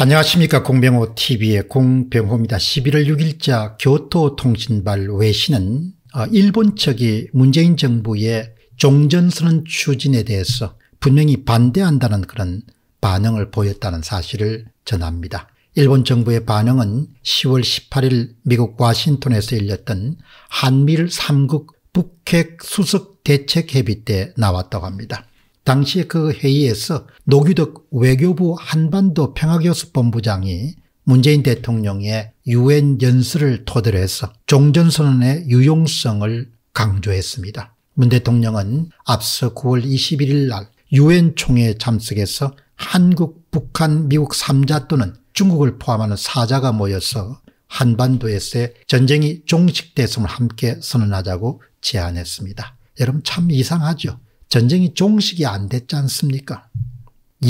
안녕하십니까 공병호TV의 공병호입니다. 11월 6일자 교토통신발 외신은 아, 일본 측이 문재인 정부의 종전선언 추진에 대해서 분명히 반대한다는 그런 반응을 보였다는 사실을 전합니다. 일본 정부의 반응은 10월 18일 미국 와싱턴에서 열렸던 한미일 3국 북핵 수석 대책협의때 나왔다고 합니다. 당시에 그 회의에서 노규덕 외교부 한반도 평화교섭본부장이 문재인 대통령의 유엔 연설을 토대로 해서 종전선언의 유용성을 강조했습니다. 문 대통령은 앞서 9월 21일 날 유엔 총회 참석에서 한국, 북한, 미국 3자 또는 중국을 포함하는 4자가 모여서 한반도에서의 전쟁이 종식됐음을 함께 선언하자고 제안했습니다. 여러분 참 이상하죠. 전쟁이 종식이 안 됐지 않습니까?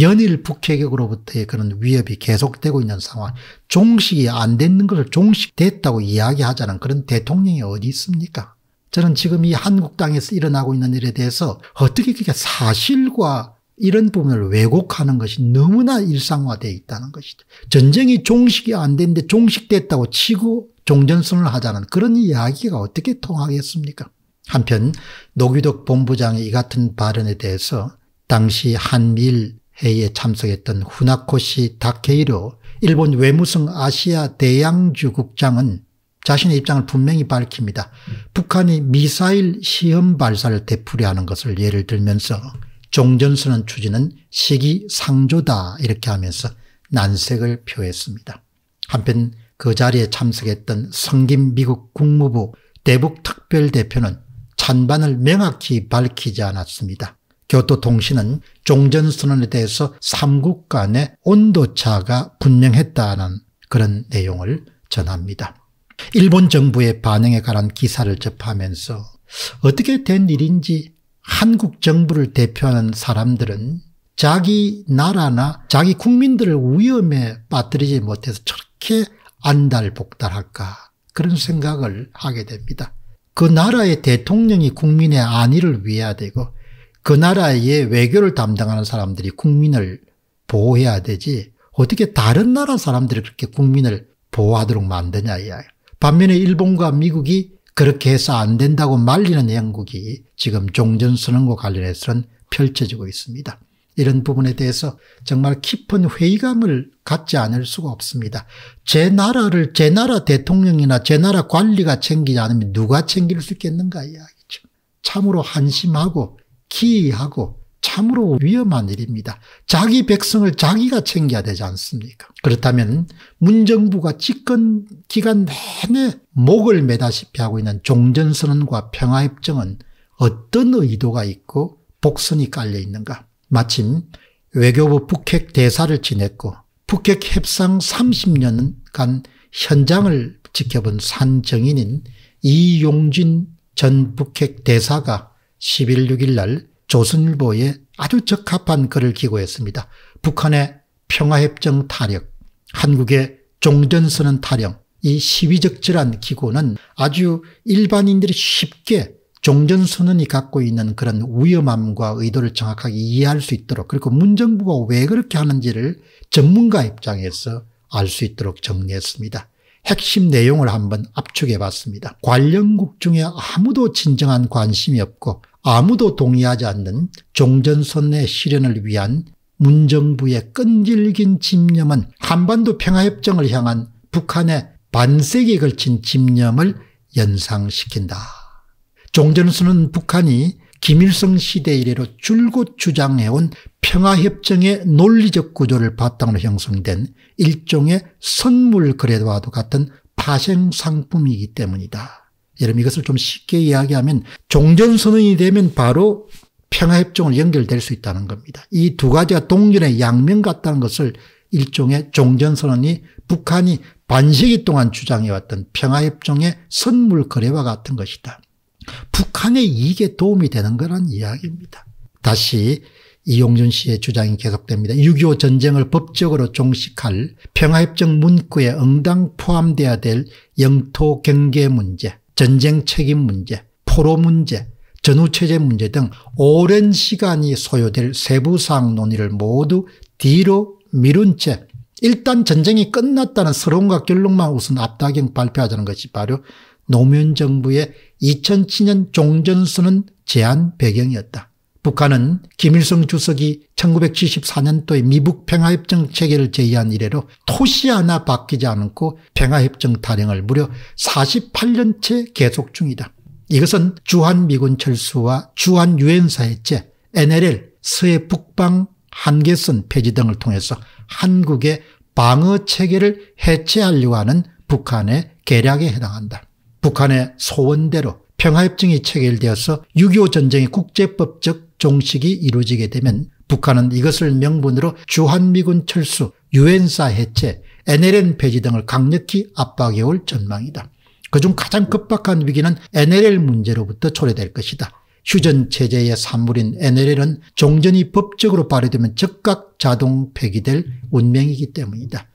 연일 북핵으로부터의 그런 위협이 계속되고 있는 상황, 종식이 안 됐는 것을 종식됐다고 이야기하자는 그런 대통령이 어디 있습니까? 저는 지금 이 한국 당에서 일어나고 있는 일에 대해서 어떻게 그게 사실과 이런 부분을 왜곡하는 것이 너무나 일상화되어 있다는 것이죠. 전쟁이 종식이 안 됐는데 종식됐다고 치고 종전선을 하자는 그런 이야기가 어떻게 통하겠습니까? 한편 노기덕 본부장의 이 같은 발언에 대해서 당시 한미일 회의에 참석했던 후나코시 다케이로 일본 외무성 아시아 대양주 국장은 자신의 입장을 분명히 밝힙니다. 북한이 미사일 시험 발사를 되풀이하는 것을 예를 들면서 종전선언 추진은 시기상조다 이렇게 하면서 난색을 표했습니다. 한편 그 자리에 참석했던 성김 미국 국무부 대북특별대표는 찬반을 명확히 밝히지 않았습니다. 교토통신은 종전선언에 대해서 3국 간의 온도차가 분명했다는 그런 내용을 전합니다. 일본 정부의 반응에 관한 기사를 접하면서 어떻게 된 일인지 한국 정부를 대표하는 사람들은 자기 나라나 자기 국민들을 위험에 빠뜨리지 못해서 저렇게 안달복달할까 그런 생각을 하게 됩니다. 그 나라의 대통령이 국민의 안위를 위해야 되고 그 나라의 외교를 담당하는 사람들이 국민을 보호해야 되지 어떻게 다른 나라 사람들이 그렇게 국민을 보호하도록 만드냐 이야 반면에 일본과 미국이 그렇게 해서 안 된다고 말리는 영국이 지금 종전 선언과 관련해서는 펼쳐지고 있습니다. 이런 부분에 대해서 정말 깊은 회의감을 갖지 않을 수가 없습니다. 제 나라를 제 나라 대통령이나 제 나라 관리가 챙기지 않으면 누가 챙길 수 있겠는가 이야기죠. 참으로 한심하고 기이하고 참으로 위험한 일입니다. 자기 백성을 자기가 챙겨야 되지 않습니까? 그렇다면 문정부가 집권 기간 내내 목을 매다시피 하고 있는 종전선언과 평화협정은 어떤 의도가 있고 복선이 깔려 있는가? 마침 외교부 북핵 대사를 지냈고 북핵 협상 30년간 현장을 지켜본 산정인인 이용진 전 북핵 대사가 11일 6일 날 조선일보에 아주 적합한 글을 기고했습니다. 북한의 평화협정 타령, 한국의 종전선언 타령, 이 시위적 질환 기고는 아주 일반인들이 쉽게 종전선언이 갖고 있는 그런 위험함과 의도를 정확하게 이해할 수 있도록 그리고 문정부가 왜 그렇게 하는지를 전문가 입장에서 알 수 있도록 정리했습니다. 핵심 내용을 한번 압축해 봤습니다. 관련국 중에 아무도 진정한 관심이 없고 아무도 동의하지 않는 종전선의 언 실현을 위한 문정부의 끈질긴 집념은 한반도 평화협정을 향한 북한의 반세기에 걸친 집념을 연상시킨다. 종전선언 북한이 김일성 시대 이래로 줄곧 주장해온 평화협정의 논리적 구조를 바탕으로 형성된 일종의 선물 거래와도 같은 파생상품이기 때문이다. 여러분 이것을 좀 쉽게 이야기하면 종전선언이 되면 바로 평화협정을 연결될 수 있다는 겁니다. 이 두 가지가 동전의 양면 같다는 것을 일종의 종전선언이 북한이 반세기 동안 주장해왔던 평화협정의 선물 거래와 같은 것이다. 북한의 이익에 도움이 되는 거란 이야기입니다. 다시 이용준 씨의 주장이 계속됩니다. 6.25 전쟁을 법적으로 종식할 평화협정 문구에 응당 포함돼야 될 영토 경계 문제, 전쟁 책임 문제, 포로 문제, 전후체제 문제 등 오랜 시간이 소요될 세부사항 논의를 모두 뒤로 미룬 채 일단 전쟁이 끝났다는 서론과 결론만 우선 압다경 발표하자는 것이 바로 노무현 정부의 2007년 종전선언 제안 배경이었다. 북한은 김일성 주석이 1974년도에 미북 평화협정 체결을 제의한 이래로 토시 하나 바뀌지 않고 평화협정 탈행을 무려 48년째 계속 중이다. 이것은 주한미군 철수와 주한유엔사회체, NLL, 서해 북방 한계선 폐지 등을 통해서 한국의 방어 체계를 해체하려고 하는 북한의 계략에 해당한다. 북한의 소원대로 평화협정이 체결되어서 6.25 전쟁의 국제법적 종식이 이루어지게 되면 북한은 이것을 명분으로 주한미군 철수, 유엔사 해체, NLN 폐지 등을 강력히 압박해 올 전망이다. 그중 가장 급박한 위기는 NLL 문제로부터 초래될 것이다. 휴전체제의 산물인 NLL은 종전이 법적으로 발효되면 즉각 자동 폐기될 운명이기 때문이다.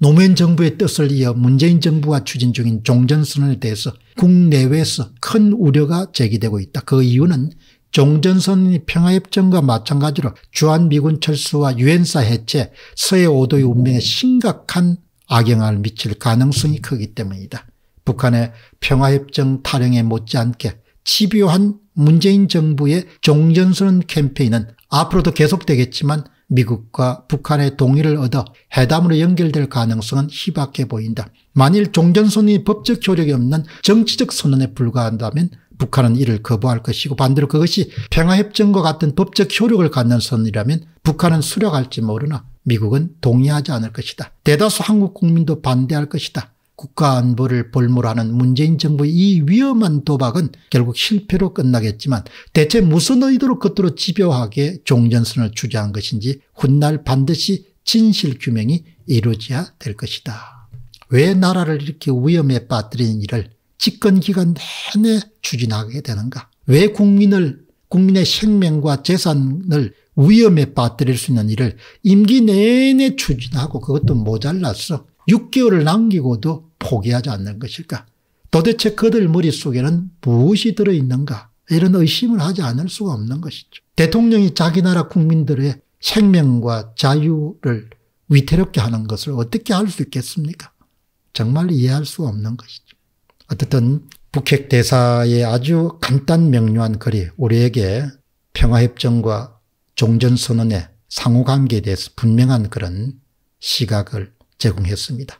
노무현 정부의 뜻을 이어 문재인 정부가 추진 중인 종전선언에 대해서 국내외에서 큰 우려가 제기되고 있다. 그 이유는 종전선언이 평화협정과 마찬가지로 주한미군 철수와 유엔사 해체, 서해 5도의 운명에 심각한 악영향을 미칠 가능성이 크기 때문이다. 북한의 평화협정 타령에 못지않게 집요한 문재인 정부의 종전선언 캠페인은 앞으로도 계속되겠지만 미국과 북한의 동의를 얻어 회담으로 연결될 가능성은 희박해 보인다. 만일 종전선언이 법적 효력이 없는 정치적 선언에 불과한다면 북한은 이를 거부할 것이고 반대로 그것이 평화협정과 같은 법적 효력을 갖는 선언이라면 북한은 수락할지 모르나 미국은 동의하지 않을 것이다. 대다수 한국 국민도 반대할 것이다. 국가 안보를 볼모라는 문재인 정부의 이 위험한 도박은 결국 실패로 끝나겠지만 대체 무슨 의도로 그토록 집요하게 종전선을 주장한 것인지 훗날 반드시 진실 규명이 이루어져야 될 것이다. 왜 나라를 이렇게 위험에 빠뜨리는 일을 집권기간 내내 추진하게 되는가? 왜 국민을 국민의 생명과 재산을 위험에 빠뜨릴 수 있는 일을 임기 내내 추진하고 그것도 모자랐어. 6개월을 남기고도 포기하지 않는 것일까? 도대체 그들 머릿속에는 무엇이 들어있는가? 이런 의심을 하지 않을 수가 없는 것이죠. 대통령이 자기 나라 국민들의 생명과 자유를 위태롭게 하는 것을 어떻게 알 수 있겠습니까? 정말 이해할 수 없는 것이죠. 어쨌든 북핵 대사의 아주 간단 명료한 글이 우리에게 평화협정과 종전선언의 상호관계에 대해서 분명한 그런 시각을 제공했습니다.